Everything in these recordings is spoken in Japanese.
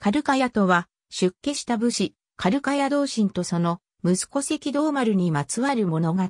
カルカヤとは、出家した武士、カルカヤ同心とその、息子赤道丸にまつわる物語、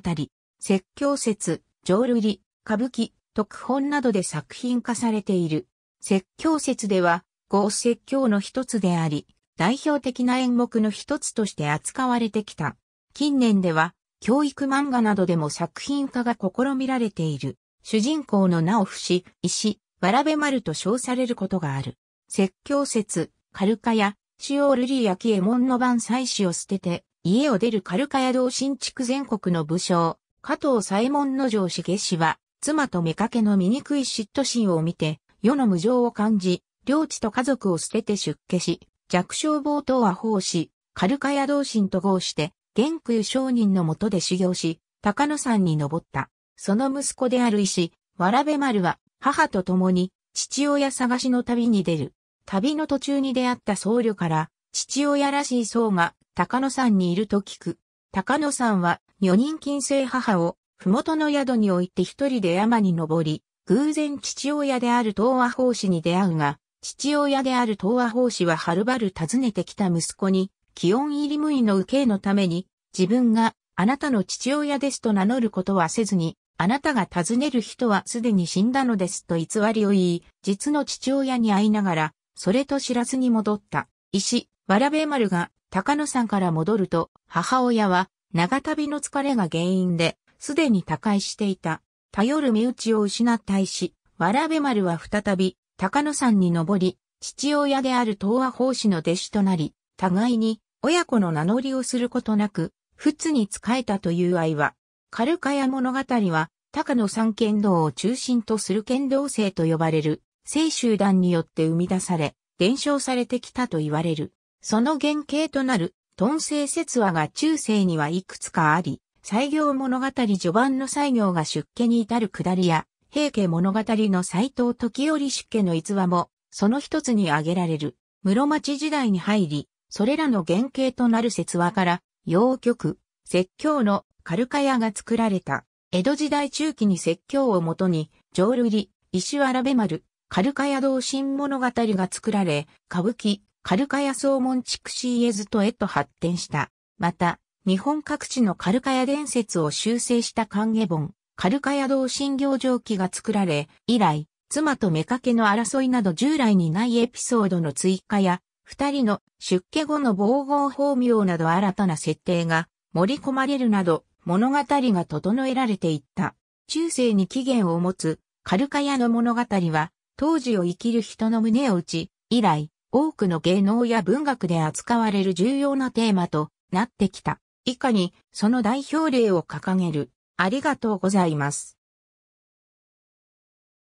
説教説、浄瑠璃、歌舞伎、特本などで作品化されている。説教説では、合説教の一つであり、代表的な演目の一つとして扱われてきた。近年では、教育漫画などでも作品化が試みられている。主人公の名を不死、石、わらべ丸と称されることがある。説教説、カルカヤ、シオールリーやキエモンの番妻子を捨てて、家を出るカルカヤ道新築全国の武将、加藤左門の城重氏は、妻と妾の醜い嫉妬心を見て、世の無情を感じ、領地と家族を捨てて出家し、弱小暴頭は奉仕、カルカヤ道心と合して、玄空商人のもとで修行し、高野山に登った。その息子である石、わらべ丸は、母と共に、父親探しの旅に出る。旅の途中に出会った僧侶から、父親らしい僧が高野山にいると聞く。高野山は女人禁制母を麓の宿に置いて一人で山に登り、偶然父親である東和法師に出会うが、父親である東和法師ははるばる訪ねてきた息子に、気温入り無意の受けのために、自分があなたの父親ですと名乗ることはせずに、あなたが訪ねる人はすでに死んだのですと偽りを言い、実の父親に会いながら、それと知らずに戻った。石、わらべ丸が高野山から戻ると、母親は長旅の疲れが原因で、すでに他界していた。頼る身内を失った石、わらべ丸は再び高野山に登り、父親である東和法師の弟子となり、互いに親子の名乗りをすることなく、仏に仕えたという愛は、カルカヤ物語は、高野山剣道を中心とする剣道生と呼ばれる青集団によって生み出され、伝承されてきたと言われる。その原型となる、豚性説話が中世にはいくつかあり、西行物語序盤の西行が出家に至る下りや、平家物語の斎藤時折出家の逸話も、その一つに挙げられる。室町時代に入り、それらの原型となる説話から、洋曲、説教のカルカヤが作られた。江戸時代中期に説教をもとに、浄瑠璃、石原部丸、カルカヤ同心物語が作られ、歌舞伎、カルカヤ総門地区シーエズとへと発展した。また、日本各地のカルカヤ伝説を修正した歓迎本、カルカヤ同心行上記が作られ、以来、妻と目けの争いなど従来にないエピソードの追加や、二人の出家後の防護法名など新たな設定が盛り込まれるなど物語が整えられていった。中世に起源を持つカルカヤの物語は当時を生きる人の胸を打ち、以来、多くの芸能や文学で扱われる重要なテーマとなってきた。以下に、その代表例を掲げる。ありがとうございます。